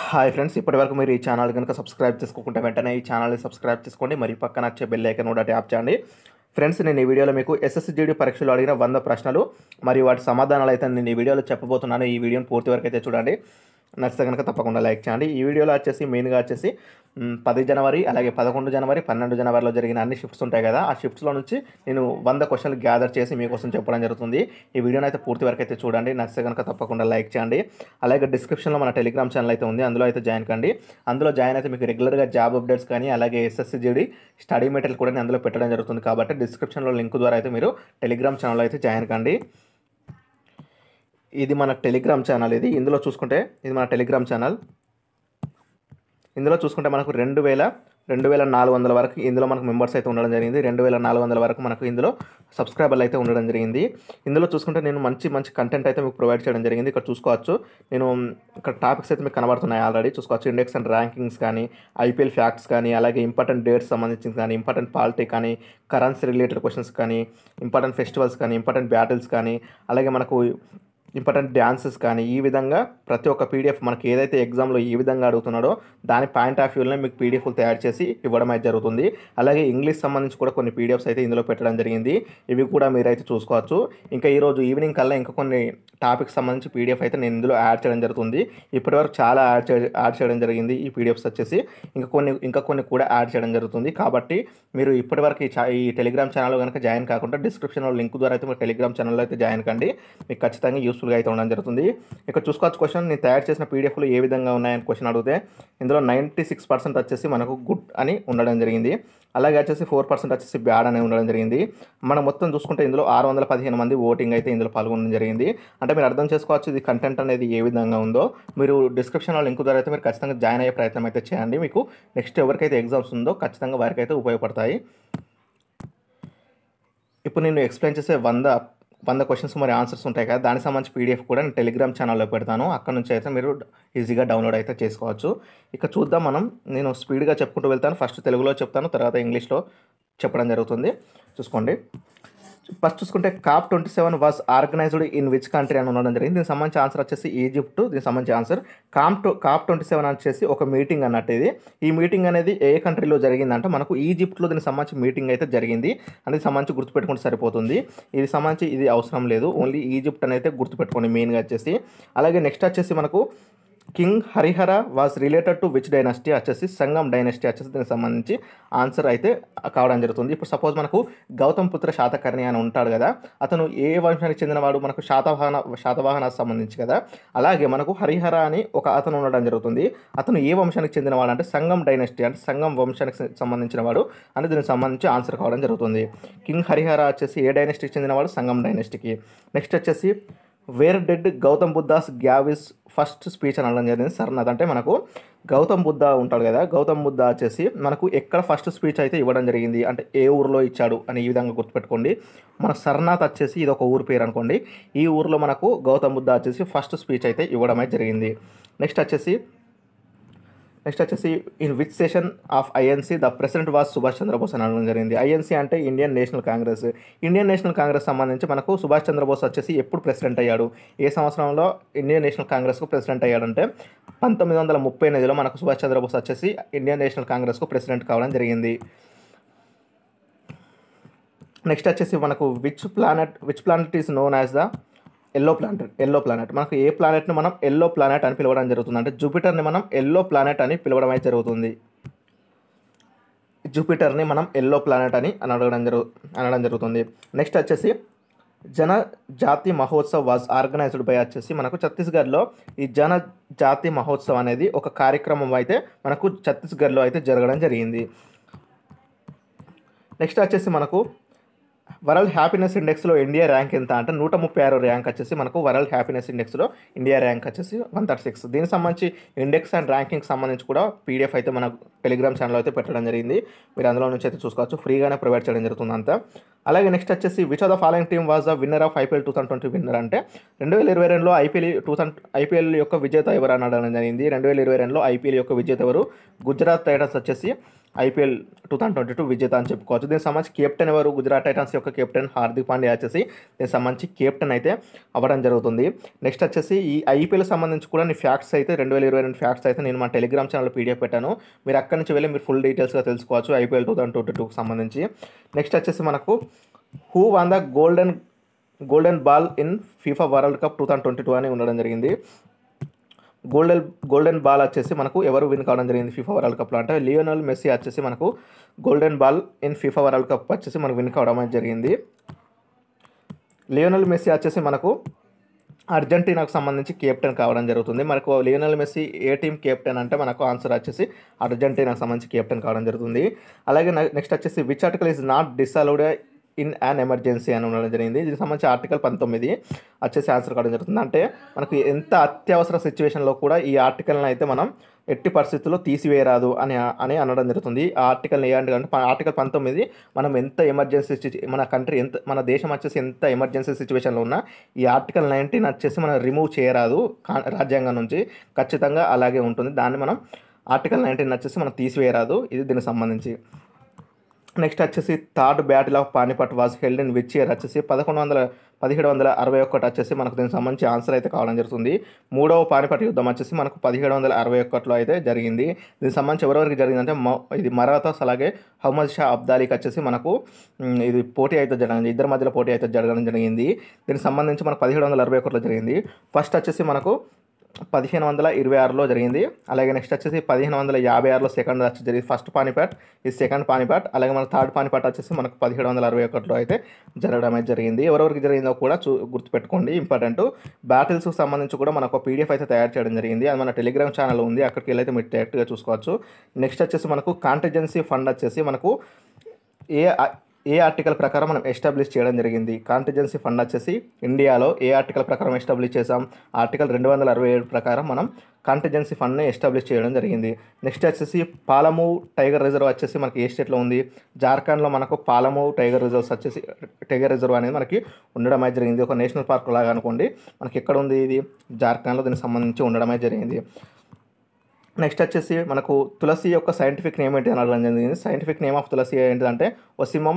hi friends ఇప్పటివరకు మీరు ఈ ఛానల్ కనుక సబ్స్క్రైబ్ చేసుకోకుంటే వెంటనే ఈ ఛానల్ని సబ్స్క్రైబ్ చేసుకోండి మరి పక్కన వచ్చే బెల్ ఐకన్ కూడా ట్యాప్ చేయండి ఫ్రెండ్స్ నేను ఈ వీడియోలో మీకు ఎస్ఎస్జీడీ పరీక్షలు అడిగిన వంద ప్రశ్నలు మరియు వాటి సమాధానాలు అయితే నేను ఈ వీడియోలో చెప్పబోతున్నాను ఈ వీడియోని పూర్తి వరకు అయితే చూడండి నచ్చితే కనుక తప్పకుండా లైక్ చేయండి ఈ వీడియోలో వచ్చేసి మెయిన్గా వచ్చేసి పది జనవరి అలాగే పదకొండు జనవరి పన్నెండు జనవరిలో జరిగిన అన్ని షిఫ్ట్స్ ఉంటాయి కదా ఆ షిఫ్ట్స్లో నుంచి నేను వంద క్వశ్చన్లు గ్యాదర్ చేసి మీకోసం చెప్పడం జరుగుతుంది ఈ వీడియోని అయితే పూర్తి వరకు అయితే చూడండి నచ్చితే కనుక తప్పకుండా లైక్ చేయండి అలాగే డిస్క్రిప్షన్లో మన టెలిగ్రామ్ ఛానల్ అయితే ఉంది అందులో అయితే జాయిన్ కండి అందులో జాయిన్ అయితే మీకు రెగ్యులర్గా జాబ్ అప్డేట్స్ కానీ అలాగే ఎస్ఎస్సిజిడి స్టడీ మెటీరియల్ కూడా నేను అందులో పెట్టడం జరుగుతుంది కాబట్టి డిస్క్రిప్షన్లో లింక్ ద్వారా అయితే మీరు టెలిగ్రామ్ ఛానల్ అయితే జాయిన్ కండి ఇది మన టెలిగ్రామ్ ఛానల్ ఇది ఇందులో చూసుకుంటే ఇది మన టెలిగ్రామ్ ఛానల్ ఇందులో చూసుకుంటే మనకు రెండు వేల రెండు వేల నాలుగు వందల వరకు ఇందులో మనకు మెంబర్స్ అయితే ఉండడం జరిగింది రెండు వేల నాలుగు వందల వరకు మనకు ఇందులో సబ్స్క్రైబర్లు అయితే ఉండడం జరిగింది ఇందులో చూసుకుంటే నేను మంచి మంచి కంటెంట్ అయితే మీకు ప్రొవైడ్ చేయడం జరిగింది ఇక్కడ చూసుకోవచ్చు నేను ఇక్కడ టాపిక్స్ అయితే మీకు కనబడుతున్నాయి ఆల్రెడీ చూసుకోవచ్చు ఇండెక్స్ అండ్ ర్యాంకింగ్స్ కానీ ఐపీఎల్ ఫ్యాక్ట్స్ కానీ అలాగే ఇంపార్టెంట్ డేట్స్ సంబంధించింది కానీ ఇంపార్టెంట్ పాలిటీ కానీ కరెన్సీ రిలేటెడ్ క్వశ్చన్స్ కానీ ఇంపార్టెంట్ ఫెస్టివల్స్ కానీ ఇంపార్టెంట్ బ్యాటిల్స్ కానీ అలాగే మనకు ఇంపార్టెంట్ డ్యాన్సెస్ కానీ ఈ విధంగా ప్రతి ఒక్క పీడిఎఫ్ మనకి ఏదైతే ఎగ్జామ్లో ఈ విధంగా అడుగుతున్నాడో దాని పాయింట్ ఆఫ్ వ్యూలోనే మీకు పీడిఎఫ్లు తయారు చేసి ఇవ్వడం అయితే జరుగుతుంది అలాగే ఇంగ్లీష్ సంబంధించి కూడా కొన్ని పీడిఎఫ్స్ అయితే ఇందులో పెట్టడం జరిగింది ఇవి కూడా మీరైతే చూసుకోవచ్చు ఇంకా ఈరోజు ఈవినింగ్ కల్లా ఇంకా కొన్ని టాపిక్స్ సంబంధించి పీడిఎఫ్ అయితే నేను ఇందులో యాడ్ చేయడం జరుగుతుంది ఇప్పటివరకు చాలా యాడ్ చే యాడ్ చేయడం జరిగింది ఈ పీడిఎఫ్స్ వచ్చేసి ఇంకా కొన్ని ఇంకా కొన్ని కూడా యాడ్ చేయడం జరుగుతుంది కాబట్టి మీరు ఇప్పటివరకు ఈ ఈ టెలిగ్రామ్ ఛానల్ కనుక జాయిన్ కాకుండా డిస్క్రిప్షన్లో లింక్ ద్వారా అయితే మీరు టెలిగ్రామ్ ఛానల్లో అయితే జాయిన్ కండి మీకు ఖచ్చితంగా యూస్ యూస్ఫుల్గా అయితే ఉండడం జరుగుతుంది ఇక్కడ చూసుకోవచ్చు క్వశ్చన్ నేను తయారు చేసిన పీడిఎఫ్లు ఏ విధంగా ఉన్నాయని క్వశ్చన్ అడిగితే ఇందులో నైంటీ సిక్స్ పర్సెంట్ వచ్చేసి మనకు గుడ్ అని ఉండడం జరిగింది అలాగే వచ్చేసి ఫోర్ పర్సెంట్ వచ్చేసి బ్యాడ్ అని ఉండడం జరిగింది మనం మొత్తం చూసుకుంటే ఇందులో ఆరు వందల పదిహేను మంది ఓటింగ్ అయితే ఇందులో పాల్గొనడం జరిగింది అంటే మీరు అర్థం చేసుకోవచ్చు ఇది కంటెంట్ అనేది ఏ విధంగా ఉందో మీరు డిస్క్రిప్షన్లో లింక్ ద్వారా అయితే మీరు ఖచ్చితంగా జాయిన్ అయ్యే ప్రయత్నం అయితే చేయండి మీకు నెక్స్ట్ ఎవరికైతే ఎగ్జామ్స్ ఉందో ఖచ్చితంగా వారికైతే ఉపయోగపడతాయి ఇప్పుడు నేను ఎక్స్ప్లెయిన్ చేసే వంద వంద క్వశ్చన్స్ మరి ఆన్సర్స్ ఉంటాయి కదా దానికి సంబంధించి పీడిఎఫ్ కూడా నేను టెలిగ్రామ్ ఛానల్లో పెడతాను అక్కడ నుంచి అయితే మీరు ఈజీగా డౌన్లోడ్ అయితే చేసుకోవచ్చు ఇక చూద్దాం మనం నేను స్పీడ్గా చెప్పుకుంటూ వెళ్తాను ఫస్ట్ తెలుగులో చెప్తాను తర్వాత ఇంగ్లీష్లో చెప్పడం జరుగుతుంది చూసుకోండి ఫస్ట్ చూసుకుంటే COP twenty seven was organised in which country అని ఉండడం జరిగింది దీనికి సంబంధించి ఆన్సర్ వచ్చేసి ఈజిప్ట్ దీనికి సంబంధించి answer COP COP twenty seven వచ్చేసి ఒక మీటింగ్ అన్నట్టు ఇది ఈ మీటింగ్ అనేది ఏ కంట్రీలో జరిగిందంటే మనకు ఈజిప్ట్లో దీనికి సంబంధించి మీటింగ్ అయితే జరిగింది అనేది సంబంధించి గుర్తుపెట్టుకుంటే సరిపోతుంది ఇది సంబంధించి ఇది అవసరం లేదు ఓన్లీ ఈజిప్ట్ అనేది గుర్తుపెట్టుకోండి మెయిన్గా వచ్చేసి అలాగే నెక్స్ట్ వచ్చేసి మనకు king Harihara was related to which dynasty వచ్చేసి సంగం డైనాసిటీ వచ్చేసి దీనికి సంబంధించి ఆన్సర్ అయితే కావడం జరుగుతుంది ఇప్పుడు సపోజ్ మనకు గౌతమ్ పుత్ర శాతకర్ణి అని ఉంటాడు కదా అతను ఏ వంశానికి చెందినవాడు మనకు శాతవాహన శాతవాహనకు సంబంధించి కదా అలాగే మనకు హరిహర అని ఒక అతను ఉండడం జరుగుతుంది అతను ఏ వంశానికి చెందినవాడు అంటే సంగం డైనాసిటీ అంటే సంగం వంశానికి సంబంధించిన వాడు అని దీనికి సంబంధించి ఆన్సర్ కావడం జరుగుతుంది కింగ్ హరిహర వచ్చేసి ఏ డైనాసిటీకి చెందినవాడు సంగం డైనాసిటీకి నెక్స్ట్ వచ్చేసి where did Gautam Buddha's gave his first speech అని అనడం జరిగింది సర్నాథ్ అంటే మనకు గౌతమ్ బుద్ధ ఉంటాడు కదా గౌతమ్ బుద్ధ వచ్చేసి మనకు ఎక్కడ ఫస్ట్ స్పీచ్ అయితే ఇవ్వడం జరిగింది అంటే ఏ ఊరిలో ఇచ్చాడు అని ఈ విధంగా గుర్తుపెట్టుకోండి మన సర్నాథ్ వచ్చేసి ఇది ఒక ఊరి పేరు అనుకోండి ఈ ఊరిలో మనకు గౌతమ్ బుద్ధ వచ్చేసి ఫస్ట్ స్పీచ్ అయితే ఇవ్వడం అయితే జరిగింది నెక్స్ట్ వచ్చేసి నెక్స్ట్ వచ్చేసి in which session of INC the president was Subhash Chandra Bose అని అనడం జరిగింది ఐఎన్సీ అంటే Indian National Congress Indian National Congress సంబంధించి మనకు సుభాష్ చంద్రబోస్ వచ్చేసి ఎప్పుడు ప్రెసిడెంట్ అయ్యాడు ఏ సంవత్సరంలో ఇండియన్ నేషనల్ కాంగ్రెస్కు ప్రెసిడెంట్ అయ్యాడంటే పంతొమ్మిది వందల ముప్పై ఎనిమిదిలో మనకు సుభాష్ చంద్రబోస్ వచ్చేసి ఇండియన్ నేషనల్ కాంగ్రెస్కు ప్రెసిడెంట్ కావడం జరిగింది నెక్స్ట్ వచ్చేసి మనకు which planet which planet is known as the yellow planet yellow planet మనకు ఏ ప్లానెట్ను మనం ఎల్లో ప్లానెట్ అని పిలవడం జరుగుతుంది అంటే జూపిటర్ని మనం ఎల్లో ప్లానెట్ అని పిలవడం అయితే జరుగుతుంది జూపిటర్ని మనం ఎల్లో ప్లానెట్ అని అనడం జరుగు అనడం జరుగుతుంది నెక్స్ట్ వచ్చేసి జన జాతి మహోత్సవ్ వాజ్ ఆర్గనైజ్డ్ బై వచ్చేసి మనకు ఛత్తీస్గఢ్లో ఈ జన జాతి మహోత్సవ్ అనేది ఒక కార్యక్రమం అయితే మనకు ఛత్తీస్గఢ్లో అయితే జరగడం జరిగింది నెక్స్ట్ వచ్చేసి మనకు వరల్డ్ హ్యాపీనెస్ ఇండెక్స్లో ఇండియా ర్యాంక్ ఎంత అంటే నూట ముప్పై ఆరు ర్యాంక్ వచ్చేసి మనకు వరల్డ్ హ్యాపీనెస్ ఇండెక్స్లో ఇండియా ర్యాంక్ వచ్చేసి వన్ థర్టీ సిక్స్ దీనికి సంబంధించి ఇండెక్స్ అండ్ ర్యాంకింగ్ సంబంధించి కూడా పీడిఎఫ్ అయితే మన టెలిగ్రామ్ ఛానల్ అయితే పెట్టడం జరిగింది మీరు అందులో నుంచి అయితే చూసుకోవచ్చు ఫ్రీగానే ప్రొవైడ్ చేయడం జరుగుతుంది అంతా అలాగే నెక్స్ట్ వచ్చేసి which of the following team was the winner of IPL two thousand twenty winner అంటే రెండు వేల ఇరవై రెండులో ఐపీఎల్ టూ థౌసండ్ ఐపీఎల్ యొక్క విజేత ఎవరు అని అడగడం జరిగింది రెండు వేల ఇరవై రెండులో ఐపీఎల్ యొక్క విజేత ఎవరు గుజరాత్ టైటన్స్ వచ్చేసి IPL two thousand twenty two విజేత అని చెప్పుకోవచ్చు దీనికి సంబంధించి కెప్టెన్ ఎవరు గుజరాత్ టైటన్స్ యొక్క కెప్టెన్ హార్దిక్ పాండ్యా వచ్చేసి దీనికి సంబంధించి కెప్టెన్ అయితే అవ్వడం జరుగుతుంది నెక్స్ట్ వచ్చేసి ఈ ఐపీఎల్ సంబంధించి కూడా నేను ఫ్యాక్ట్స్ అయితే రెండు వేల ఇరవై రెండు ఫ్యాక్ట్స్ అయితే నేను మా టెలిగ్రామ్ ఛానల్ పీడిఎఫ్ పెట్టాను మీరు అక్కడి నుంచి వెళ్ళి మీరు ఫుల్ డీటెయిల్స్గా తెలుసుకోవచ్చు ఐపీఎల్ టూ థౌసండ్ ట్వంటీ టూకి సంబంధించి నెక్స్ట్ వచ్చేసి మనకు who won the golden golden ball in FIFA World cup two thousand twenty two అని ఉండడం జరిగింది గోల్డెన్ గోల్డెన్ బాల్ వచ్చేసి మనకు ఎవరు విన్ కావడం జరిగింది ఫిఫా వరల్డ్ కప్లో అంటే లియోనల్ మెస్సీ వచ్చేసి మనకు golden ball in FIFA World Cup వచ్చేసి మనకు విన్ కావడం జరిగింది లియోనల్ మెస్సీ వచ్చేసి మనకు అర్జెంటీనాకు సంబంధించి కెప్టెన్ కావడం జరుగుతుంది మనకు లియోనల్ మెస్సీ ఏ టీం కెప్టెన్ అంటే మనకు ఆన్సర్ వచ్చేసి అర్జెంటీనాకు సంబంధించి కెప్టెన్ కావడం జరుగుతుంది అలాగే నెక్స్ట్ వచ్చేసి which article is not disallowed in an emergency అని ఉండడం జరిగింది దీనికి సంబంధించి ఆర్టికల్ పంతొమ్మిది వచ్చేసి ఆన్సర్ కావడం జరుగుతుంది అంటే మనకు ఎంత అత్యవసర సిచ్యువేషన్లో కూడా ఈ ఆర్టికల్ని అయితే మనం ఎట్టి పరిస్థితుల్లో తీసివేయరాదు అని అని అనడం జరుగుతుంది ఆ ఆర్టికల్ అంటే ఆర్టికల్ పంతొమ్మిది మనం ఎంత ఎమర్జెన్సీ మన కంట్రీ ఎంత మన దేశం వచ్చేసి ఎంత ఎమర్జెన్సీ సిచ్యువేషన్లో ఉన్నా ఈ ఆర్టికల్ నైన్టీన్ వచ్చేసి మనం రిమూవ్ చేయరాదు రాజ్యాంగం నుంచి ఖచ్చితంగా అలాగే ఉంటుంది దాన్ని మనం ఆర్టికల్ నైన్టీన్ వచ్చేసి మనం తీసివేయరాదు ఇది దీనికి సంబంధించి నెక్స్ట్ వచ్చేసి third battle of Panipat was held in which year వచ్చేసి పదకొండు వందల పదిహేడు వందల అరవై ఒకటి వచ్చేసి మనకు దీనికి సంబంధించి ఆన్సర్ అయితే కావడం జరుగుతుంది మూడవ పానిపట్ యుద్ధం వచ్చేసి మనకు పదిహేడు వందల అరవై ఒకటిలో అయితే జరిగింది దీనికి సంబంధించి ఎవరెవరికి జరిగిందంటే ఇది మరాథాస్ అలాగే హమ్మద్ షా అబ్దాలీకి వచ్చేసి మనకు ఇది పోటీ అయితే జరగడం ఇద్దరి మధ్యలో పోటీ అయితే జరగడం జరిగింది దీనికి సంబంధించి మనకు పదిహేడు వందల అరవై ఒకటిలో జరిగింది ఫస్ట్ వచ్చేసి మనకు పదిహేను వందల ఇరవై ఆరులో జరిగింది అలాగే నెక్స్ట్ వచ్చేసి పదిహేను వందల యాభై ఆరులో సెకండ్ వచ్చి జరిగింది ఫస్ట్ పానిపాట్ ఈ సెకండ్ పానిపాట్ అలాగే మన థర్డ్ పానిపాట్ వచ్చేసి మనకు పదిహేడు వందల అరవై ఒకటిలో అయితే జరగడం అయితే జరిగింది ఎవరెవరికి జరిగిందో కూడా చూ గుర్తుపెట్టుకోండి ఇంపార్టెంట్ బ్యాటిల్స్కి సంబంధించి కూడా మనకు పీడిఎఫ్ అయితే తయారు చేయడం జరిగింది అది మన టెలిగ్రామ్ ఛానల్ ఉంది అక్కడికి వెళ్ళైతే మీరు డైరెక్ట్గా చూసుకోవచ్చు నెక్స్ట్ వచ్చేసి మనకు కాంటిజెన్సీ ఫండ్ వచ్చేసి మనకు ఏ ఏ ఆర్టికల్ ప్రకారం మనం ఎస్టాబ్లిష్ చేయడం జరిగింది కాంటిజెన్సీ ఫండ్ వచ్చేసి ఇండియాలో ఏ ఆర్టికల్ ప్రకారం ఎస్టాబ్లిష్ చేసాం ఆర్టికల్ రెండు వందల అరవై ఏడు ప్రకారం మనం కాంటిజెన్సీ ఫండ్ని ఎస్టాబ్లిష్ చేయడం జరిగింది నెక్స్ట్ వచ్చేసి పాలము టైగర్ రిజర్వ్ వచ్చేసి మనకి ఏ స్టేట్లో ఉంది జార్ఖండ్లో మనకు పాలము టైగర్ రిజర్వ్స్ వచ్చేసి టైగర్ రిజర్వ్ అనేది మనకి ఉండడమే జరిగింది ఒక నేషనల్ పార్క్ లాగా అనుకోండి మనకి ఎక్కడ ఉంది ఇది జార్ఖండ్లో దీనికి సంబంధించి ఉండడమే జరిగింది నెక్స్ట్ వచ్చేసి మనకు తులసి యొక్క సైంటిఫిక్ నేమ్ ఏంటి అని అడగడం జరిగింది సైంటిఫిక్ నేమ్ ఆఫ్ తులసి ఏంటంటే ఒసిమం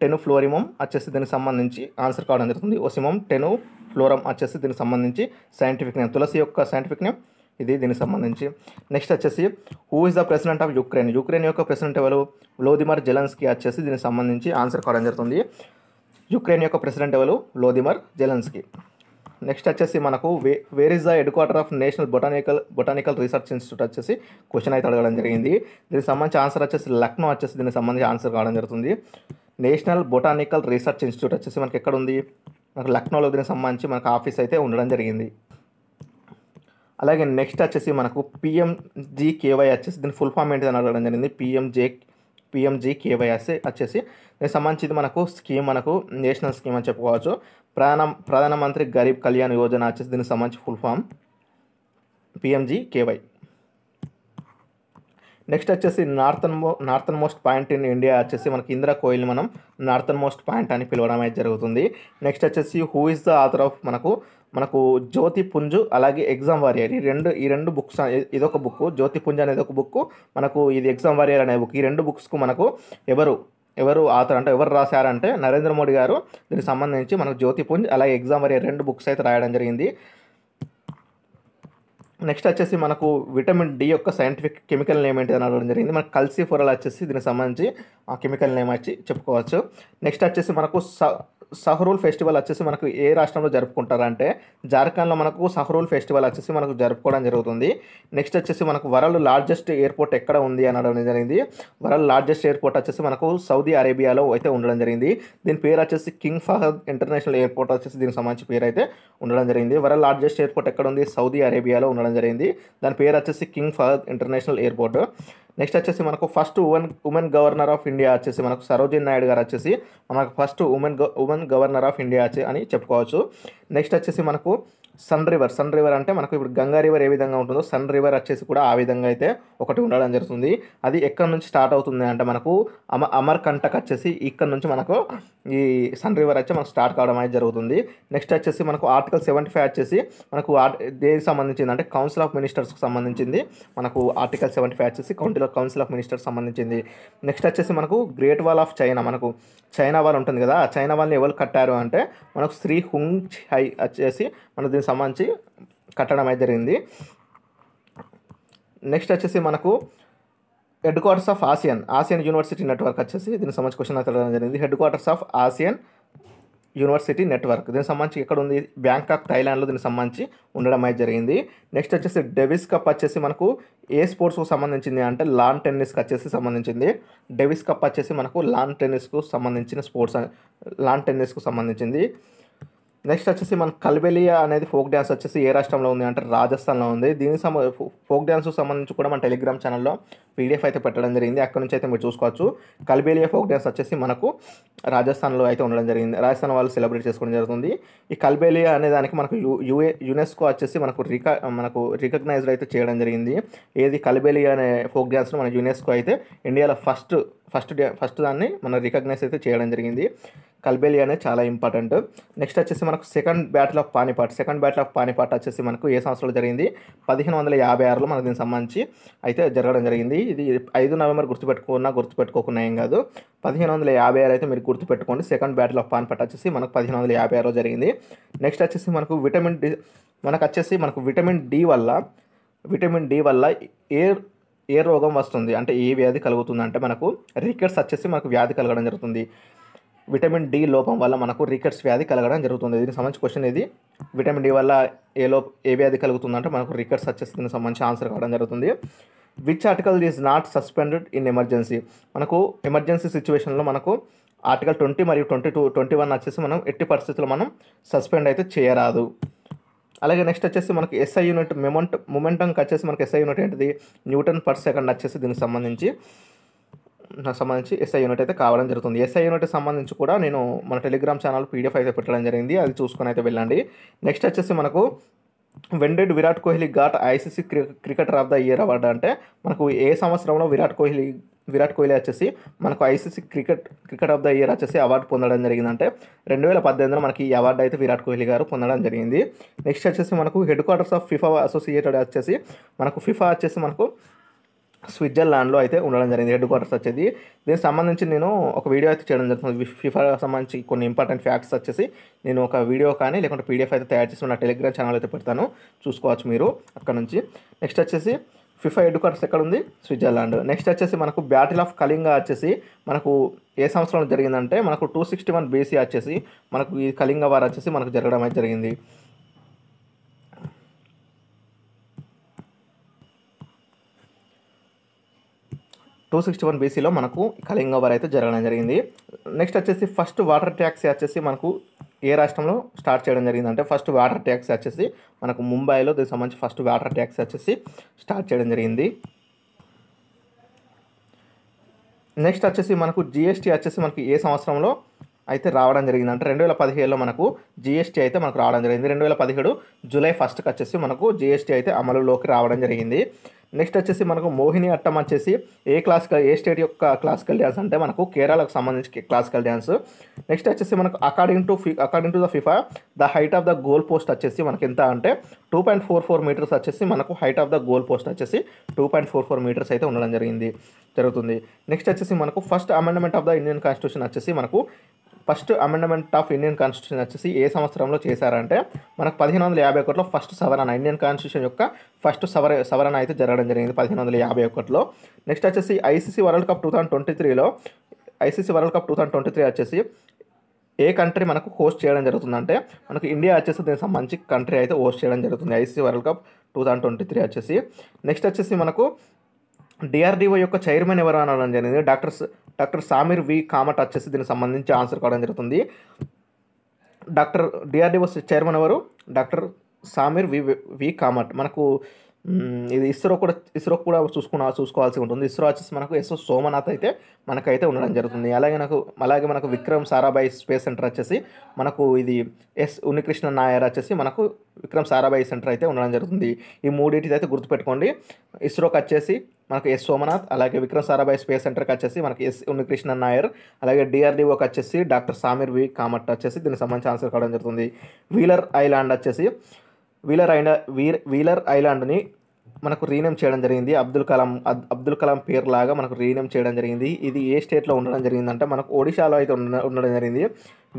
టెను ఫ్లోరిమం వచ్చేసి దీనికి సంబంధించి ఆన్సర్ కావడం జరుగుతుంది ఒసిమం టెను ఫ్లోరం వచ్చేసి దీనికి సంబంధించి సైంటిఫిక్ నేమ్ తులసి యొక్క సైంటిఫిక్ నేమ్ ఇది దీనికి సంబంధించి నెక్స్ట్ వచ్చేసి who is the president of Ukraine Ukraine యొక్క ప్రెసిడెంట్ ఎవరు వ్లోదిమర్ జెలన్స్కి వచ్చేసి దీనికి సంబంధించి ఆన్సర్ కావడం జరుగుతుంది యుక్రెయిన్ యొక్క ప్రెసిడెంట్ ఎవరు వ్లోదిమర్ జెలన్స్కి నెక్స్ట్ వచ్చేసి మనకు way where is the headquarter of national botanical botanical research institute వచ్చేసి క్వశ్చన్ అయితే అడగడం జరిగింది దీనికి సంబంధించి ఆన్సర్ వచ్చేసి లక్నో వచ్చేసి దీనికి సంబంధించి ఆన్సర్ కావడం జరుగుతుంది నేషనల్ బొటానికల్ రీసెర్చ్ ఇన్స్టిట్యూట్ వచ్చేసి మనకి ఎక్కడ ఉంది మనకు లక్నోలో దీనికి సంబంధించి మనకు ఆఫీస్ అయితే ఉండడం జరిగింది అలాగే నెక్స్ట్ వచ్చేసి మనకు పిఎంజీకేవై వచ్చేసి దీని ఫుల్ ఫామ్ ఏంటి అని అడగడం జరిగింది పిఎంజే పిఎంజీకేవై వచ్చేసి దీనికి సంబంధించి మనకు స్కీమ్ మనకు నేషనల్ స్కీమ్ అని చెప్పుకోవచ్చు ప్రధాన ప్రధానమంత్రి గరీబ్ కళ్యాణ్ యోజన వచ్చేసి దీనికి సంబంధించి full form PMG KY next వచ్చేసి నార్థన్ మో northernmost point in India వచ్చేసి మనకి ఇందిరా కోయిల్ని మనం నార్థన్ మోస్ట్ పాయింట్ అని పిలవడం అయితే జరుగుతుంది నెక్స్ట్ వచ్చేసి who is the author of మనకు మనకు జ్యోతి పుంజు అలాగే ఎగ్జామ్ వారియర్ ఈ రెండు ఈ రెండు బుక్స్ ఇదొక బుక్ జ్యోతి పుంజు అనేది ఒక బుక్ మనకు ఇది ఎగ్జామ్ వారియర్ అనే బుక్ ఈ రెండు బుక్స్కు మనకు ఎవరు ఎవరు ఆథర్ అంటే ఎవరు రాశారంటే నరేంద్ర మోడీ గారు దీనికి సంబంధించి మనకు జ్యోతిపుంజ్ అలాగే ఎగ్జామ్ వరే రెండు బుక్స్ అయితే రాయడం జరిగింది నెక్స్ట్ వచ్చేసి మనకు విటమిన్ డి యొక్క సైంటిఫిక్ కెమికల్ నేమ్ ఏంటి అని అడగడం జరిగింది మనకు కల్సీఫోరల్ వచ్చేసి దీనికి సంబంధించి ఆ కెమికల్ నేమ్ వచ్చి చెప్పుకోవచ్చు నెక్స్ట్ వచ్చేసి మనకు స సహరూల్ ఫెస్టివల్ వచ్చేసి మనకు ఏ రాష్ట్రంలో జరుపుకుంటారంటే జార్ఖండ్లో మనకు సహరూల్ ఫెస్టివల్ వచ్చేసి మనకు జరుపుకోవడం జరుగుతుంది నెక్స్ట్ వచ్చేసి మనకు వరల్డ్ లార్జెస్ట్ ఎయిర్పోర్ట్ ఎక్కడ ఉంది అనడం జరిగింది వరల్డ్ లార్జెస్ట్ ఎయిర్పోర్ట్ వచ్చేసి మనకు సౌదీ అరేబియాలో అయితే ఉండడం జరిగింది దీని పేరు వచ్చేసి కింగ్ ఫహద్ ఇంటర్నేషనల్ ఎయిర్పోర్ట్ వచ్చేసి దీనికి సంబంధించి పేరు అయితే ఉండడం జరిగింది వరల్డ్ లార్జెస్ట్ ఎయిర్పోర్ట్ ఎక్కడ ఉంది సౌదీ అరేబియాలో ఉండడం జరిగింది దాని పేరు వచ్చేసి King Fahd International Airport next వచ్చేసి మనకు first women women governor of India వచ్చేసి మనకు సరోజిన్ నాయుడు గారు వచ్చేసి మనకు first women women governor of India అని చెప్పుకోవచ్చు నెక్స్ట్ వచ్చేసి మనకు సన్ రివర్ సన్ రివర్ అంటే మనకు ఇప్పుడు గంగా రివర్ ఏ విధంగా ఉంటుందో సన్ రివర్ వచ్చేసి కూడా ఆ విధంగా అయితే ఒకటి ఉండడం జరుగుతుంది అది ఎక్కడి నుంచి స్టార్ట్ అవుతుంది అంటే మనకు అమ అమర్కంటక్ వచ్చేసి ఇక్కడ నుంచి మనకు ఈ సన్ రివర్ వచ్చి మనకు స్టార్ట్ కావడం అనేది జరుగుతుంది నెక్స్ట్ వచ్చేసి మనకు ఆర్టికల్ సెవెంటీ ఫైవ్ వచ్చేసి మనకు దేనికి సంబంధించింది అంటే కౌన్సిల్ ఆఫ్ మినిస్టర్స్కి సంబంధించింది మనకు ఆర్టికల్ సెవెంటీ ఫైవ్ వచ్చేసి కౌంటీలో కౌన్సిల్ ఆఫ్ మినిస్టర్స్ సంబంధించింది నెక్స్ట్ వచ్చేసి మనకు గ్రేట్ వాల్ ఆఫ్ చైనా మనకు చైనా వాల్ ఉంటుంది కదా ఆ చైనా వాళ్ళని ఎవరు కట్టారు అంటే మనకు శ్రీ హుంగ్ హై వచ్చేసి అండ్ దీనికి సంబంధించి కట్టడం అయితే జరిగింది నెక్స్ట్ వచ్చేసి మనకు headquarters of Asian Asian university network వచ్చేసి దీనికి సంబంధించి క్వశ్చన్ అడగడం జరిగింది headquarters of Asian university network దీనికి సంబంధించి ఎక్కడ ఉంది బ్యాంకాక్ థైలాండ్లో దీనికి సంబంధించి ఉండడం అయితే జరిగింది నెక్స్ట్ వచ్చేసి డెవిస్ కప్ వచ్చేసి మనకు ఏ స్పోర్ట్స్కు సంబంధించింది అంటే లాన్ టెన్నిస్కి వచ్చేసి సంబంధించింది డెవిస్ కప్ వచ్చేసి మనకు లాన్ టెన్నిస్కు సంబంధించిన స్పోర్ట్స్ లాన్ టెన్నిస్కు సంబంధించింది నెక్స్ట్ వచ్చేసి మన కల్బెలియా అనేది ఫోక్ డ్యాన్స్ వచ్చేసి ఏ రాష్ట్రంలో ఉంది అంటే రాజస్థాన్లో ఉంది దీనికి సంబంధ ఫోక్ డ్యాన్స్కి సంబంధించి కూడా మన టెలిగ్రామ్ ఛానల్లో పీడిఎఫ్ అయితే పెట్టడం జరిగింది అక్కడ నుంచి అయితే మీరు చూసుకోవచ్చు కల్బేలియా ఫోక్ డ్యాన్స్ వచ్చేసి మనకు రాజస్థాన్లో అయితే ఉండడం జరిగింది రాజస్థాన్ వాళ్ళు సెలబ్రేట్ చేసుకోవడం జరుగుతుంది ఈ కల్బేలియా అనే దానికి మనకు యూ యూఏ యునెస్కో వచ్చేసి మనకు రిక మనకు రికగ్నైజ్డ్ అయితే చేయడం జరిగింది ఏది కల్బేలియా అనే ఫోక్ డ్యాన్స్ను మన యునెస్కో అయితే ఇండియాలో ఫస్ట్ ఫస్ట్ ఫస్ట్ దాన్ని మనం రికగ్నైజ్ అయితే చేయడం జరిగింది కల్బేలి అనేది చాలా ఇంపార్టెంట్ నెక్స్ట్ వచ్చేసి మనకు second battle of Panipat second battle of Panipat వచ్చేసి మనకు ఏ సంవత్సరంలో జరిగింది పదిహేను వందల యాభై ఆరులో మనకు దీనికి సంబంధించి అయితే జరగడం జరిగింది ఇది ఐదు నవంబర్ గుర్తుపెట్టుకున్నా గుర్తుపెట్టుకోకుండా ఏం కాదు పదిహేను వందల యాభై ఆరు అయితే మీరు గుర్తుపెట్టుకోండి సెకండ్ బ్యాటిల్ ఆఫ్ పానీపాట్ వచ్చేసి మనకు పదిహేను వందల యాభై ఆరులో జరిగింది నెక్స్ట్ వచ్చేసి మనకు విటమిన్ డి మనకు వచ్చేసి మనకు విటమిన్ డి వల్ల విటమిన్ డి వల్ల ఏ ఏ రోగం వస్తుంది అంటే ఏ వ్యాధి కలుగుతుంది అంటే మనకు రికెట్స్ వచ్చేసి మనకు వ్యాధి కలగడం జరుగుతుంది విటమిన్ డి లోపం వల్ల మనకు రికెట్స్ వ్యాధి కలగడం జరుగుతుంది దీనికి సంబంధించి క్వశ్చన్ ఇది విటమిన్ డి వల్ల ఏ లో ఏ వ్యాధి కలుగుతుందంటే మనకు రికెట్స్ వచ్చేసి దీనికి సంబంధించి ఆన్సర్ కావడం జరుగుతుంది which article is not suspended in emergency మనకు ఎమర్జెన్సీ సిచ్యువేషన్లో మనకు ఆర్టికల్ ట్వంటీ మరియు ట్వంటీ టూ ట్వంటీ వన్ వచ్చేసి మనం ఎట్టి పరిస్థితుల్లో మనం సస్పెండ్ అయితే చేయరాదు అలాగే నెక్స్ట్ వచ్చేసి మనకి ఎస్ఐ యూనిట్ మెమెంట్ మొమెంటంకి వచ్చేసి మనకి ఎస్ఐ యూనిట్ ఏంటిది న్యూటన్ పర్ సెకండ్ వచ్చేసి దీనికి సంబంధించి సంబంధించి ఎస్ఐ యూనిట్ అయితే కావడం జరుగుతుంది ఎస్ఐ యూనిట్ సంబంధించి కూడా నేను మన టెలిగ్రామ్ ఛానల్ పీడిఎఫ్ అయితే పెట్టడం జరిగింది అది చూసుకొని అయితే వెళ్ళండి నెక్స్ట్ వచ్చేసి మనకు when did Virat Kohli got ICC cricketer of the year award అంటే మనకు ఏ సంవత్సరంలో విరాట్ కోహ్లీ విరాట్ కోహ్లీ వచ్చేసి మనకు ICC cricket cricket of the year వచ్చేసి అవార్డు పొందడం జరిగిందంటే రెండు వేల పద్దెనిమిదిలో మనకి ఈ అవార్డు అయితే విరాట్ కోహ్లీ గారు పొందడం జరిగింది నెక్స్ట్ వచ్చేసి మనకు headquarters of FIFA associated వచ్చేసి మనకు ఫిఫా వచ్చేసి మనకు స్విట్జర్లాండ్లో అయితే ఉండడం జరిగింది హెడ్ క్వార్టర్స్ వచ్చేది దీనికి సంబంధించి నేను ఒక వీడియో అయితే చేయడం జరుగుతుంది ఫిఫా సంబంధించి కొన్ని ఇంపార్టెంట్ ఫ్యాక్ట్స్ వచ్చేసి నేను ఒక వీడియో కానీ లేకుంటే పీడిఎఫ్ అయితే తయారు చేసి నా టెలిగ్రామ్ ఛానల్ అయితే పెడతాను చూసుకోవచ్చు మీరు అక్కడ నుంచి నెక్స్ట్ వచ్చేసి ఫిఫా క్వార్టర్స్ ఎక్కడ ఉంది స్విట్జర్లాండ్ నెక్స్ట్ వచ్చేసి మనకు బ్యాటిల్ ఆఫ్ కళింగ వచ్చేసి మనకు ఏ సంవత్సరంలో జరిగిందంటే మనకు టూ సిక్స్టీ వన్ బీసీ వచ్చేసి మనకు ఈ కళింగ వారు వచ్చేసి మనకు జరగడం అయితే జరిగింది టూ సిక్స్టీ వన్ బీసీలో మనకు కళింగ వారు అయితే జరగడం జరిగింది నెక్స్ట్ వచ్చేసి ఫస్ట్ వాటర్ ట్యాక్సీ వచ్చేసి మనకు ఏ రాష్ట్రంలో స్టార్ట్ చేయడం జరిగిందంటే ఫస్ట్ వాటర్ ట్యాక్స్ వచ్చేసి మనకు ముంబైలో దీనికి సంబంధించి ఫస్ట్ వాటర్ ట్యాక్స్ వచ్చేసి స్టార్ట్ చేయడం జరిగింది నెక్స్ట్ వచ్చేసి మనకు జిఎస్టీ వచ్చేసి మనకి ఏ సంవత్సరంలో అయితే రావడం జరిగింది అంటే రెండు వేల పదిహేడులో మనకు జిఎస్టీ అయితే మనకు రావడం జరిగింది రెండు వేల పదిహేడు జూలై ఫస్ట్కి వచ్చేసి మనకు జిఎస్టీ అయితే అమలులోకి రావడం జరిగింది నెక్స్ట్ వచ్చేసి మనకు మోహిని అట్టం వచ్చేసి ఏ క్లాసికల్ ఏ స్టేట్ యొక్క క్లాసికల్ డ్యాన్స్ అంటే మనకు కేరళకు సంబంధించి క్లాసికల్ డ్యాన్స్ నెక్స్ట్ వచ్చేసి మనకు అకార్డింగ్ టు ఫి according to the FIFA the height of the goal post వచ్చేసి మనకి ఎంత అంటే two point four four metres వచ్చేసి మనకు height of the goal post వచ్చేసి two point four four metres అయితే ఉండడం జరిగింది జరుగుతుంది నెక్స్ట్ వచ్చేసి మనకు first amendment of the Indian constitution వచ్చేసి మనకు first amendment of Indian constitution వచ్చేసి ఏ సంవత్సరంలో చేశారంటే మనకు పదిహేను వందల యాభై ఒకటిలో ఫస్ట్ సవరణ ఇండియన్ కాన్స్టిట్యూషన్ యొక్క ఫస్ట్ సవర సవరణ అయితే జరగడం జరిగింది పదిహేను వందల యాభై ఒకటిలో నెక్స్ట్ వచ్చేసి ICC world cup two thousand twenty త్రీలో ICC world cup two thousand twenty three వచ్చేసి ఏ కంట్రీ మనకు హోస్ట్ చేయడం జరుగుతుందంటే మనకు ఇండియా వచ్చేసి దీనికి సంబంధించి కంట్రీ అయితే హోస్ట్ చేయడం జరుగుతుంది ICC world cup two thousand twenty three వచ్చేసి నెక్స్ట్ వచ్చేసి మనకు డిఆర్డిఓ యొక్క చైర్మన్ ఎవరు అనడం జరిగింది డాక్టర్ డాక్టర్ సామీర్ వి కామట్ వచ్చేసి దీనికి సంబంధించి ఆన్సర్ కావడం జరుగుతుంది డాక్టర్ డిఆర్డిఓ చైర్మన్ ఎవరు doctor Sameer V V Kamat మనకు ఇది ఇస్రో కూడా ఇస్రో కూడా చూసుకున్న చూసుకోవాల్సి ఉంటుంది ఇస్రో వచ్చేసి మనకు ఎస్ఓ సోమనాథ్ అయితే మనకైతే ఉండడం జరుగుతుంది అలాగే నాకు అలాగే మనకు విక్రమ్ సారాభాయ్ స్పేస్ సెంటర్ వచ్చేసి మనకు ఇది ఎస్ ఉన్నికృష్ణ నాయర్ వచ్చేసి మనకు విక్రమ్ సారాభాయ్ సెంటర్ అయితే ఉండడం జరుగుతుంది ఈ మూడింటిది అయితే గుర్తుపెట్టుకోండి ఇస్రోకి వచ్చేసి మనకు ఎస్ సోమనాథ్ అలాగే విక్రమ్ సారాభాయ్ స్పేస్ సెంటర్కి వచ్చేసి మనకి ఎస్ ఉన్నకృష్ణన్ నాయర్ అలాగే డిఆర్డిఓకి వచ్చేసి డాక్టర్ సామీర్ వి కామట్ వచ్చేసి దీనికి సంబంధించి ఆన్సర్ కావడం జరుగుతుంది వీలర్ ఐలాండ్ వచ్చేసి వీలర్ వీర్ వీలర్ ఐలాండ్ని మనకు రీనేమ్ చేయడం జరిగింది అబ్దుల్ కలాం అబ్దుల్ కలాం పేరు లాగా మనకు రీనేమ్ చేయడం జరిగింది ఇది ఏ స్టేట్లో ఉండడం జరిగిందంటే మనకు ఒడిశాలో అయితే ఉండడం జరిగింది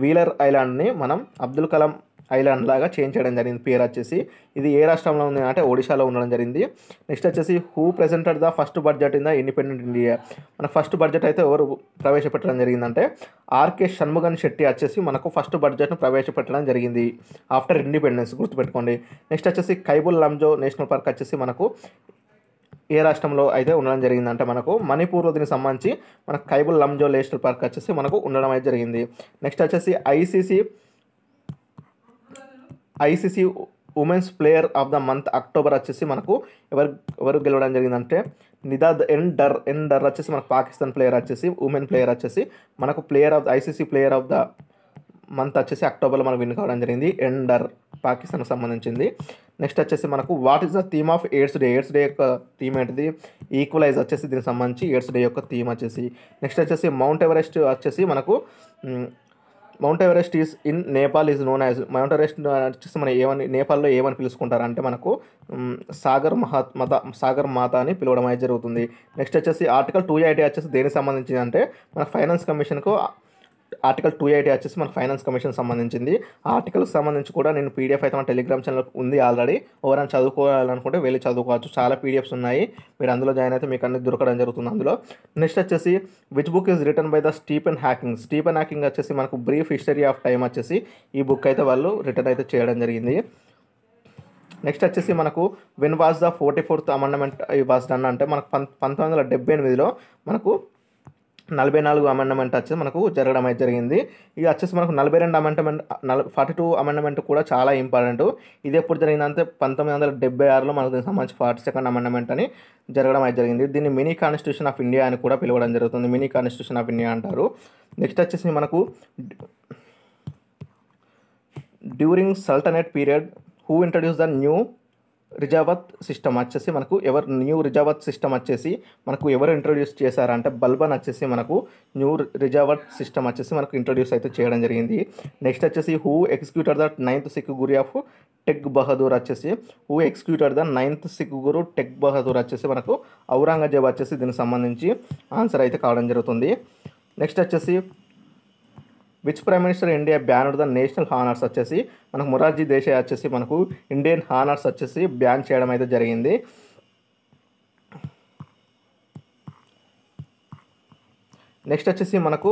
వీలర్ ఐలాండ్ని మనం అబ్దుల్ కలాం ఐలాండ్ లాగా చేంజ్ చేయడం జరిగింది పేరు వచ్చేసి ఇది ఏ రాష్ట్రంలో ఉంది అంటే ఒడిశాలో ఉండడం జరిగింది నెక్స్ట్ వచ్చేసి who presented the first budget in the independent India మన ఫస్ట్ బడ్జెట్ అయితే ఎవరు ప్రవేశపెట్టడం జరిగిందంటే ఆర్కే షణ్ముగన్ శెట్టి వచ్చేసి మనకు ఫస్ట్ బడ్జెట్ను ప్రవేశపెట్టడం జరిగింది ఆఫ్టర్ ఇండిపెండెన్స్ గుర్తుపెట్టుకోండి నెక్స్ట్ వచ్చేసి కైబుల్ లంజో నేషనల్ పార్క్ వచ్చేసి మనకు ఏ రాష్ట్రంలో అయితే ఉండడం జరిగిందంటే మనకు మణిపూర్లో దీనికి సంబంధించి మనకు కైబుల్ లంజో నేషనల్ పార్క్ వచ్చేసి మనకు ఉండడం అయితే జరిగింది నెక్స్ట్ వచ్చేసి ICC ICC women's player of the month October వచ్చేసి మనకు ఎవరు ఎవరు గెలవడం జరిగిందంటే నిదా ఎన్ డర్ ఎన్ డర్ వచ్చేసి మనకు పాకిస్తాన్ ప్లేయర్ వచ్చేసి ఉమెన్ ప్లేయర్ వచ్చేసి మనకు player of the ICC player of the month వచ్చేసి అక్టోబర్లో మనం విన్ కావడం జరిగింది ఎండర్ పాకిస్తాన్కి సంబంధించింది నెక్స్ట్ వచ్చేసి మనకు what is the theme of AIDS day AIDS day యొక్క థీమ్ ఏంటిది ఈక్వలైజ్ వచ్చేసి దీనికి సంబంధించి ఎయిడ్స్ డే యొక్క థీమ్ వచ్చేసి నెక్స్ట్ వచ్చేసి మౌంట్ ఎవరెస్ట్ వచ్చేసి మనకు Mount Everest is in Nepal is known as Mount Everest వచ్చేసి మన ఏమని నేపాల్లో ఏమని పిలుచుకుంటారు అంటే మనకు సాగర్ మహాత్మత సాగర్ మాత అని పిలవడం అనేది జరుగుతుంది నెక్స్ట్ వచ్చేసి ఆర్టికల్ టూ ఎయిటీ వచ్చేసి దేనికి సంబంధించింది అంటే మన ఫైనాన్స్ కమిషన్కు ఆర్టికల్ టూ ఎయిటీ వచ్చేసి మన ఫైనాన్స్ కమిషన్ సంబంధించింది ఆర్టికల్ సంబంధించి కూడా నేను పీడిఎఫ్ అయితే మన టెలిగ్రామ్ ఛానల్ ఉంది ఆల్రెడీ ఎవరైనా చదువుకోవాలనుకుంటే వెళ్ళి చదువుకోవచ్చు చాలా పీడిఎఫ్స్ ఉన్నాయి మీరు అందులో జాయిన్ అయితే మీకు అన్ని దొరకడం జరుగుతుంది అందులో నెక్స్ట్ వచ్చేసి which book is written by the Stephen Hawking Stephen Hawking వచ్చేసి మనకు బ్రీఫ్ హిస్టరీ ఆఫ్ టైం వచ్చేసి ఈ బుక్ అయితే వాళ్ళు రిటర్న్ అయితే చేయడం జరిగింది నెక్స్ట్ వచ్చేసి మనకు when was the forty fourth amendment was done అంటే మనకు పంతొమ్మిది వందల డెబ్బై ఎనిమిదిలో మనకు నలభై నాలుగు అమెండమెంట్ వచ్చేసి మనకు జరగడం అయితే జరిగింది ఇది వచ్చేసి మనకు నలభై రెండు అమెండమెంట్ నల్ ఫార్టీ టూ అమెండమెంట్ కూడా చాలా ఇంపార్టెంట్ ఇది ఎప్పుడు జరిగిందంటే పంతొమ్మిది వందల డెబ్బై ఆరులో మనకు దీనికి సంబంధించి ఫార్టీ సెకండ్ అమెండమెంట్ అని జరగడం అయితే జరిగింది దీన్ని మినీ కాన్స్టిట్యూషన్ ఆఫ్ ఇండియా అని కూడా పిలవడం జరుగుతుంది మినీ కాన్స్టిట్యూషన్ ఆఫ్ ఇండియా అంటారు నెక్స్ట్ వచ్చేసి మనకు during sultanate period who introduce the new రిజావత్ సిస్టమ్ వచ్చేసి మనకు ఎవరు న్యూ రిజావత్ సిస్టమ్ వచ్చేసి మనకు ఎవరు ఇంట్రొడ్యూస్ చేశారంటే బల్బన్ వచ్చేసి మనకు న్యూ రిజావత్ సిస్టమ్ వచ్చేసి మనకు ఇంట్రొడ్యూస్ అయితే చేయడం జరిగింది నెక్స్ట్ వచ్చేసి who executed the ninth Sikh guru of Tegh Bahadur వచ్చేసి who executed the ninth Sikh guru Tegh Bahadur వచ్చేసి మనకు ఔరంగజేబ్ వచ్చేసి దీనికి సంబంధించి ఆన్సర్ అయితే కావడం జరుగుతుంది నెక్స్ట్ వచ్చేసి which prime minister India banned the national honours వచ్చేసి మనకు మొరార్జీ దేశాయ్ వచ్చేసి మనకు ఇండియన్ హానర్స్ వచ్చేసి బ్యాన్ చేయడం అయితే జరిగింది నెక్స్ట్ వచ్చేసి మనకు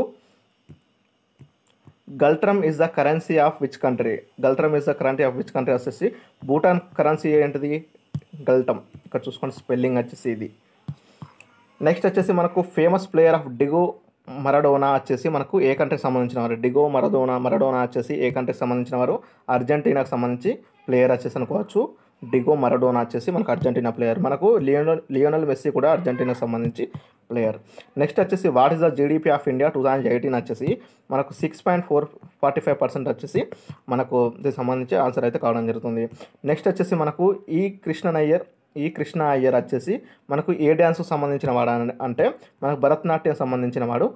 ngultrum is the currency of which country ngultrum is the currency of which country వచ్చేసి భూటాన్ కరెన్సీ ఏంటిది గల్టమ్ ఇక్కడ చూసుకోండి స్పెల్లింగ్ వచ్చేసి ఇది నెక్స్ట్ వచ్చేసి మనకు famous player of Diego Maradona వచ్చేసి మనకు ఏ కంట్రీకి సంబంధించిన వారు డిగో మరడోనా మరడోనా వచ్చేసి ఏ కంట్రీకి సంబంధించిన వారు అర్జెంటీనాకు సంబంధించి ప్లేయర్ వచ్చేసి అనుకోవచ్చు డిగో మరడోనా వచ్చేసి మనకు అర్జెంటీనా ప్లేయర్ మనకు లియోనల్ లియోనల్ మెస్సీ కూడా అర్జెంటీనాకు సంబంధించి ప్లేయర్ నెక్స్ట్ వచ్చేసి what is the GDP of India two thousand eighteen వచ్చేసి మనకు six point four forty five percent వచ్చేసి మనకు దీనికి సంబంధించి ఆన్సర్ అయితే కావడం జరుగుతుంది నెక్స్ట్ వచ్చేసి మనకు ఈ కృష్ణనయ్యర్ ఈ కృష్ణ అయ్యర్ వచ్చేసి మనకు ఏ డ్యాన్స్కు సంబంధించిన వాడు అంటే మనకు భరతనాట్యం సంబంధించిన వాడు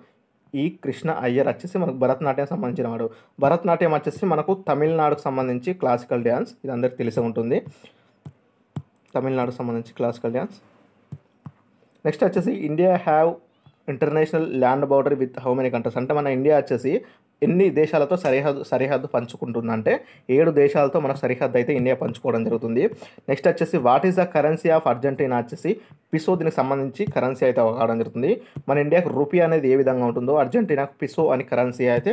ఈ కృష్ణ అయ్యర్ వచ్చేసి మనకు భరతనాట్యం సంబంధించిన వాడు భరతనాట్యం వచ్చేసి మనకు తమిళనాడుకు సంబంధించి క్లాసికల్ డ్యాన్స్ ఇది అందరికీ తెలిసి ఉంటుంది తమిళనాడుకు సంబంధించి క్లాసికల్ డ్యాన్స్ నెక్స్ట్ వచ్చేసి India have international land boundary with how many countries అంటే మన ఇండియా వచ్చేసి ఎన్ని దేశాలతో సరిహద్దు సరిహద్దు పంచుకుంటుందంటే ఏడు దేశాలతో మన సరిహద్దు అయితే ఇండియా పంచుకోవడం జరుగుతుంది నెక్స్ట్ వచ్చేసి what is the currency of Argentina వచ్చేసి పిసో దీనికి సంబంధించి కరెన్సీ అయితే కావడం జరుగుతుంది మన ఇండియాకు రూపీ అనేది ఏ విధంగా ఉంటుందో అర్జెంటీనాకు పిసో అని కరెన్సీ అయితే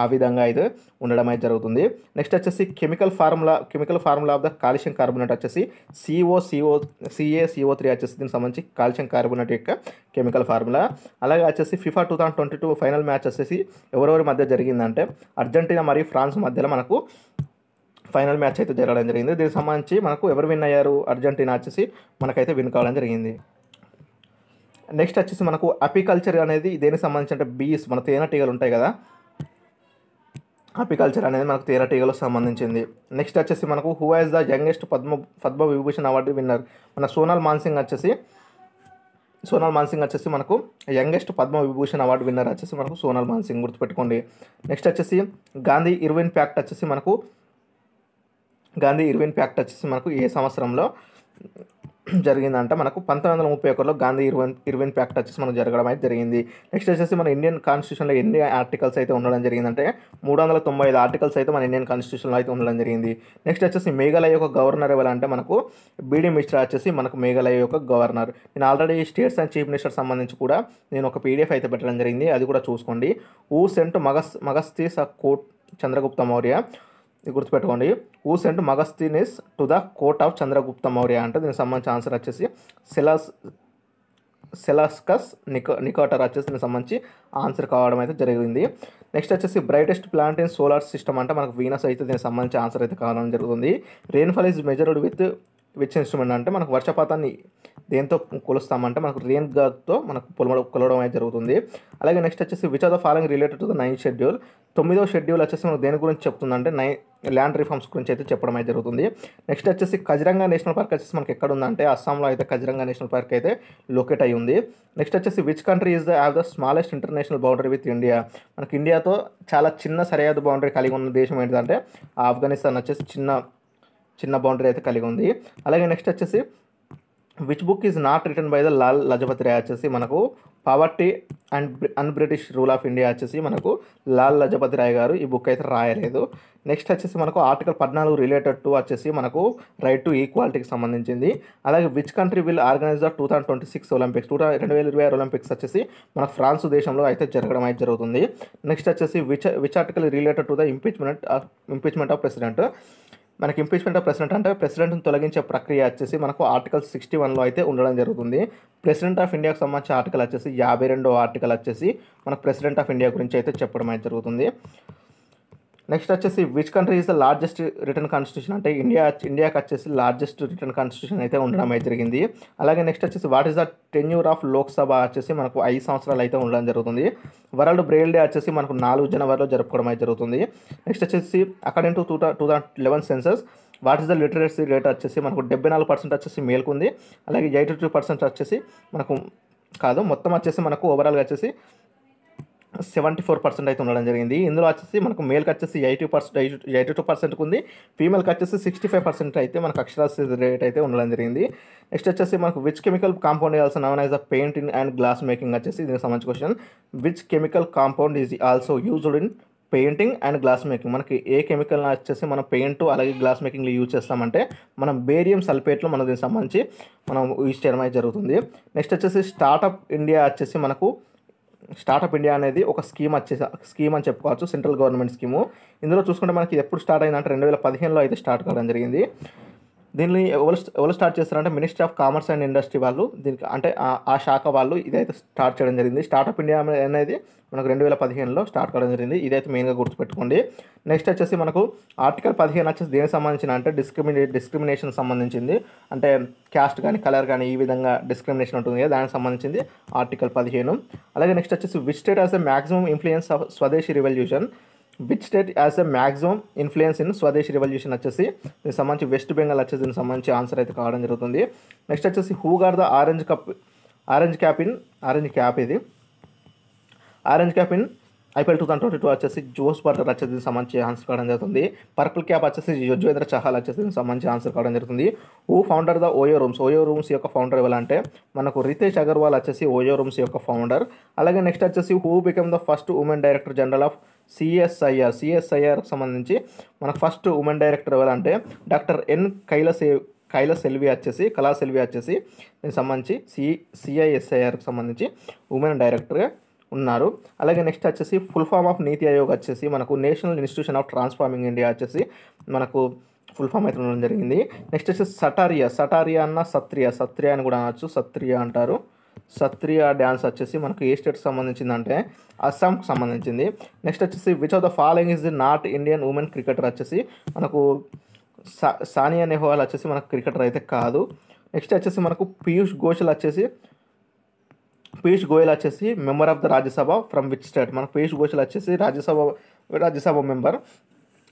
ఆ విధంగా అయితే ఉండడం అయితే జరుగుతుంది నెక్స్ట్ వచ్చేసి chemical formula chemical formula of the calcium carbonate వచ్చేసి CO CO CA CO three వచ్చేసి దీనికి సంబంధించి కాల్షియం కార్బోనేట్ యొక్క కెమికల్ ఫార్ములా అలాగే వచ్చేసి FIFA two thousand twenty two final match వచ్చేసి ఎవరెవరి మధ్య జరిగింది జరిగిందంటే అర్జెంటీనా మరియు ఫ్రాన్స్ మధ్యలో మనకు ఫైనల్ మ్యాచ్ అయితే జరగడం జరిగింది దీనికి సంబంధించి మనకు ఎవరు విన్ అయ్యారు అర్జెంటీనా వచ్చేసి మనకైతే విన్ కావడం జరిగింది నెక్స్ట్ వచ్చేసి మనకు అపికల్చర్ అనేది దేనికి సంబంధించి అంటే బీస్ మన తేనెటీగలు ఉంటాయి కదా అపికల్చర్ అనేది మనకు తేనెటీగలకు సంబంధించింది నెక్స్ట్ వచ్చేసి మనకు who has the youngest Padma Padma Vibhushan award winner మన సోనాల్ మాన్సింగ్ వచ్చేసి సోనాల్ మాన్సింగ్ వచ్చేసి మనకు youngest Padma Vibhushan award winner వచ్చేసి మనకు సోనాల్ మాన్సింగ్ గుర్తుపెట్టుకోండి నెక్స్ట్ వచ్చేసి గాంధీ ఇరువైన్ ప్యాక్ట్ వచ్చేసి మనకు గాంధీ ఇర్విన్ ప్యాక్ట్ వచ్చేసి మనకు ఏ సంవత్సరంలో జరిగిందంటే మనకు పంతొమ్మిది వందల ముప్పై ఒకరిలో గాంధీ ఇర్విన్ ఇర్విన్ ప్యాక్ట్ వచ్చేసి మనకు జరగడం అయితే జరిగింది నెక్స్ట్ వచ్చేసి మన ఇండియన్ కాన్స్టిట్యూషన్లో ఎన్ని ఆర్టికల్స్ అయితే ఉండడం జరిగిందంటే మూడు వందల తొంభై ఐదు ఆర్టికల్స్ అయితే మన ఇండియన్ కాన్స్టిట్యూషన్లో అయితే ఉండడం జరిగింది నెక్స్ట్ వచ్చేసి మేఘాలయ యొక్క గవర్నర్ ఎవరంటే మనకు బీడీ మిశ్రా వచ్చేసి మనకు మేఘాలయ యొక్క గవర్నర్ నేను already states and chief minister సంబంధించి కూడా నేను ఒక పీడిఎఫ్ అయితే పెట్టడం జరిగింది అది కూడా చూసుకోండి ఊ సెంట్ మగస్ మగస్తీస్ కోట్ చంద్రగుప్త మౌర్య గుర్తుపెట్టుకోండి who sent Megasthenes to the court of Chandragupta Maurya అంటే దీనికి సంబంధించిన ఆన్సర్ వచ్చేసి సెలాస్ సెలాస్కస్ నికో నికోటర్ వచ్చేసి దీనికి సంబంధించి ఆన్సర్ కావడం అయితే జరిగింది నెక్స్ట్ వచ్చేసి brightest planet in solar system అంటే మనకు వీనస్ అయితే దీనికి సంబంధించి ఆన్సర్ అయితే కావడం జరుగుతుంది rainfall is measured with which instrument అంటే మనకు వర్షపాతాన్ని దేంతో కొలుస్తామంటే మనకు రెయిన్ గార్తో మనకు కొలవడం కొలవడం అనేది జరుగుతుంది అలాగే నెక్స్ట్ వచ్చేసి which are the following related to the nine schedule తొమ్మిదో షెడ్యూల్ వచ్చేసి మనకు దేని గురించి చెప్తుందంటే నై ల్యాండ్ రిఫార్మ్స్ గురించి అయితే చెప్పడం అయితే జరుగుతుంది నెక్స్ట్ వచ్చేసి కజిరంగా నేషనల్ పార్క్ వచ్చేసి మనకి ఎక్కడ ఉందంటే అస్సాంలో అయితే కజిరంగా నేషనల్ పార్క్ అయితే లొకేట్ అయ్యి ఉంది నెక్స్ట్ వచ్చేసి which country is the have the smallest international boundary with India మనకి ఇండియాతో చాలా చిన్న సరిహద్దు బౌండరీ కలిగి ఉన్న దేశం ఏంటంటే ఆఫ్ఘనిస్తాన్ వచ్చేసి చిన్న చిన్న బౌండరీ అయితే కలిగి ఉంది అలాగే నెక్స్ట్ వచ్చేసి which book is not written by the Lal Lajpat Rai వచ్చేసి మనకు poverty and un British rule of India వచ్చేసి మనకు లాల్ లజపతి రాయ్ గారు ఈ బుక్ అయితే రాయలేదు నెక్స్ట్ వచ్చేసి మనకు ఆర్టికల్ పద్నాలుగు రిలేటెడ్ టు వచ్చేసి మనకు రైట్ టు ఈక్వాలిటీకి సంబంధించింది అలాగే which country will organise the two thousand twenty six Olympics two రెండు వేల ఇరవై ఆరు ఒలింపిక్స్ వచ్చేసి మన ఫ్రాన్స్ దేశంలో అయితే జరగడం అయితే జరుగుతుంది నెక్స్ట్ వచ్చేసి which which article related to the impeachment impeachment of president మనకి ఇంపీచ్మెంట్ ఆఫ్ ప్రెసిడెంట్ అంటే ప్రెసిడెంట్ని తొలగించే ప్రక్రియ వచ్చేసి మనకు ఆర్టికల్ సిక్స్టీ వన్లో అయితే ఉండడం జరుగుతుంది ప్రెసిడెంట్ ఆఫ్ ఇండియాకు సంబంధించిన ఆర్టికల్ వచ్చేసి యాభై రెండో ఆర్టికల్ వచ్చేసి మనకు ప్రెసిడెంట్ ఆఫ్ ఇండియా గురించి అయితే చెప్పడం అయితే జరుగుతుంది నెక్స్ట్ వచ్చేసి which country is the largest written constitution అంటే ఇండియా ఇండియాకి వచ్చేసి లార్జెస్ట్ రిటర్న్ కాన్స్టిట్యూషన్ అయితే ఉండడం అయితే జరిగింది అలాగే నెక్స్ట్ వచ్చేసి what is the tenure of Lok Sabha వచ్చేసి మనకు ఐదు సంవత్సరాలు అయితే ఉండడం జరుగుతుంది వరల్డ్ బ్రెయిల్ డే వచ్చేసి మనకు నాలుగు జనవరిలో జరుపుకోవడం అయితే జరుగుతుంది నెక్స్ట్ వచ్చేసి according to two two thousand eleven census what is the literacy rate వచ్చేసి మనకు డెబ్బై నాలుగు పర్సెంట్ వచ్చేసి మేల్కుంది అలాగే ఎయిటీ టూ పర్సెంట్ వచ్చేసి మనకు కాదు మొత్తం వచ్చేసి మనకు ఓవరాల్గా వచ్చేసి సెవెంటీ ఫోర్ పర్సెంట్ అయితే ఉండడం జరిగింది ఇందులో వచ్చేసి మనకు మేల్కి వచ్చేసి ఎయిటీ పర్సెంట్ ఎయిటీ టూ పర్సెంట్కి ఉంది ఫీమేల్కి వచ్చేసి సిక్స్టీ ఫైవ్ పర్సెంట్ అయితే మనకు అక్షరాస్య రేట్ అయితే ఉండడం జరిగింది నెక్స్ట్ వచ్చేసి మనకు which chemical compound also known as a painting and glass making వచ్చేసి దీనికి సంబంధించి question which chemical compound is also used in painting and glass making మనకి ఏ కెమికల్ వచ్చేసి మనం పెయింట్ అలాగే గ్లాస్ మేకింగ్లో యూజ్ చేస్తామంటే మనం బేరియం సల్ఫేట్లో మన దీనికి సంబంధించి మనం యూజ్ చేయడం అయితే జరుగుతుంది నెక్స్ట్ వచ్చేసి స్టార్టప్ ఇండియా వచ్చేసి మనకు స్టార్టప్ ఇండియా అనేది ఒక స్కీమ్ వచ్చే స్కీమ్ అని చెప్పుకోవచ్చు సెంట్రల్ గవర్నమెంట్ స్కీము ఇందులో చూసుకుంటే మనకి ఎప్పుడు స్టార్ట్ అయిందంటే రెండు వేల పదిహేనులో అయితే స్టార్ట్ కావడం జరిగింది దీన్ని ఎవరు ఎవరు స్టార్ట్ చేస్తారంటే ministry of commerce and industry వాళ్ళు దీనికి అంటే ఆ శాఖ వాళ్ళు ఇదైతే స్టార్ట్ చేయడం జరిగింది స్టార్ట్అప్ ఇండియా అనేది మనకు రెండు వేల పదిహేనులో స్టార్ట్ కావడం జరిగింది ఇదైతే మెయిన్గా గుర్తుపెట్టుకోండి నెక్స్ట్ వచ్చేసి మనకు ఆర్టికల్ పదిహేను వచ్చేసి దేనికి సంబంధించిన అంటే డిస్క్రిమినే డిస్క్రిమినేషన్ సంబంధించింది అంటే క్యాస్ట్ కానీ కలర్ కానీ ఈ విధంగా డిస్క్రిమినేషన్ ఉంటుంది కదా దానికి సంబంధించింది ఆర్టికల్ పదిహేను అలాగే నెక్స్ట్ వచ్చేసి which state has the maximum influence of Swadeshi revolution which state has a maximum influence in Swadeshi revolution వచ్చేసి దీనికి సంబంధించి వెస్ట్ బెంగాల్ వచ్చేసి దీనికి సంబంధించి ఆన్సర్ అయితే కావడం జరుగుతుంది నెక్స్ట్ వచ్చేసి who got the orange cap orange cap in orange cap ఇది orange cap in IPL two thousand twenty two వచ్చేసి జోస్ బర్గర్ వచ్చేసి సంబంధించి ఆన్సర్ కావడం జరుగుతుంది పర్పుల్ క్యాప్ వచ్చేసి యుజ్వేంద్ర చహాల్ వచ్చేసి సంబంధించి ఆన్సర్ కావడం జరుగుతుంది ఊ founder the OYO Rooms OYO Rooms యొక్క ఫౌండర్ ఎవరంటే మనకు రితేష్ అగర్వాల్ వచ్చేసి ఓయో రూమ్స్ యొక్క ఫౌండర్ అలాగే నెక్స్ట్ వచ్చేసి who become the first women director general of CSIR సిఎస్ఐఆర్కి సంబంధించి మనకు ఫస్ట్ ఉమెన్ డైరెక్టర్ ఎవరంటే డాక్టర్ ఎన్ కైలసే కైల సెల్వి వచ్చేసి కళా సెల్వి వచ్చేసి దీనికి సంబంధించి సి సిఐఎస్ఐఆర్కి సంబంధించి ఉమెన్ డైరెక్టర్గా ఉన్నారు అలాగే నెక్స్ట్ వచ్చేసి ఫుల్ ఫామ్ ఆఫ్ నీతి ఆయోగ్ వచ్చేసి మనకు national institution of transforming India వచ్చేసి మనకు ఫుల్ ఫామ్ అయితే ఉండడం జరిగింది నెక్స్ట్ వచ్చేసి సటారియా సటారియా అన్న సత్రియ సత్రియా అని కూడా అనొచ్చు సత్రియ అంటారు సత్రియ డ్యాన్స్ వచ్చేసి మనకు ఏ స్టేట్కి సంబంధించింది అంటే అస్సాంకి సంబంధించింది నెక్స్ట్ వచ్చేసి which of the following is the not Indian women cricketer వచ్చేసి మనకు సా సానియా నెహ్వాల్ వచ్చేసి మనకు క్రికెటర్ అయితే కాదు నెక్స్ట్ వచ్చేసి మనకు పీయూష్ గోషల్ వచ్చేసి పీయూష్ గోయల్ వచ్చేసి member of the Rajya Sabha from which state మన పీయూష్ గోయల్ వచ్చేసి రాజ్యసభ రాజ్యసభ మెంబర్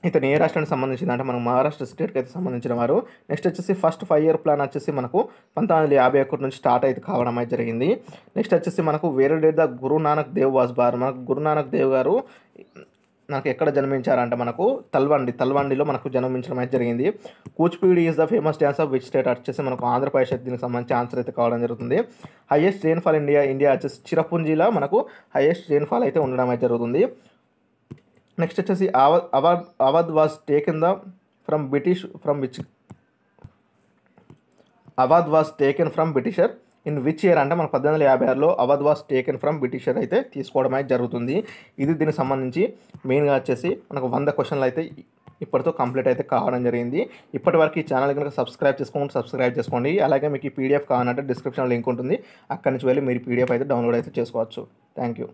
ఇతను ఏ రాష్ట్రానికి సంబంధించింది అంటే మనకు మహారాష్ట్ర స్టేట్కి అయితే సంబంధించిన వారు నెక్స్ట్ వచ్చేసి ఫస్ట్ ఫైవ్ ఇయర్ ప్లాన్ వచ్చేసి మనకు పంతొమ్మిది వందల యాభై ఒకటి నుంచి స్టార్ట్ అయితే కావడం అయితే జరిగింది నెక్స్ట్ వచ్చేసి మనకు వేరే date the Guru Nanak Dev was born మనకు గురునానక్ దేవ్ గారు మనకు ఎక్కడ జన్మించారంటే మనకు తల్వండి తల్వండిలో మనకు జన్మించడం అయితే జరిగింది Kuchipudi is the famous dance of which state వచ్చేసి మనకు ఆంధ్రప్రదేశ్ దీనికి సంబంధించి ఆన్సర్ అయితే కావడం జరుగుతుంది హైయెస్ట్ రెయిన్ఫాల్ ఇండియా ఇండియా వచ్చేసి చిరపుంజీలో మనకు హైయెస్ట్ రెయిన్ఫాల్ అయితే ఉండడం అయితే జరుగుతుంది నెక్స్ట్ వచ్చేసి Awadh Awadh Awadh was taken the from British from which Awadh was taken from Britisher in which year అంటే మన పద్దెనిమిది వందల యాభై ఆరులో Awadh was taken from Britisher అయితే తీసుకోవడం అయితే జరుగుతుంది ఇది దీనికి సంబంధించి మెయిన్గా వచ్చేసి మనకు వంద క్వశ్చన్లు అయితే ఇప్పటితో కంప్లీట్ అయితే కావడం జరిగింది ఇప్పటి వరకు ఈ ఛానల్ కనుక సబ్స్క్రైబ్ చేసుకోండి సబ్స్క్రైబ్ చేసుకోండి అలాగే మీకు ఈ పీడిఎఫ్ కావాలంటే డిస్క్రిప్షన్లో లింక్ ఉంటుంది అక్కడి నుంచి వెళ్ళి మీరు పీడిఎఫ్ అయితే డౌన్లోడ్ అయితే చేసుకోవచ్చు థ్యాంక్ యూ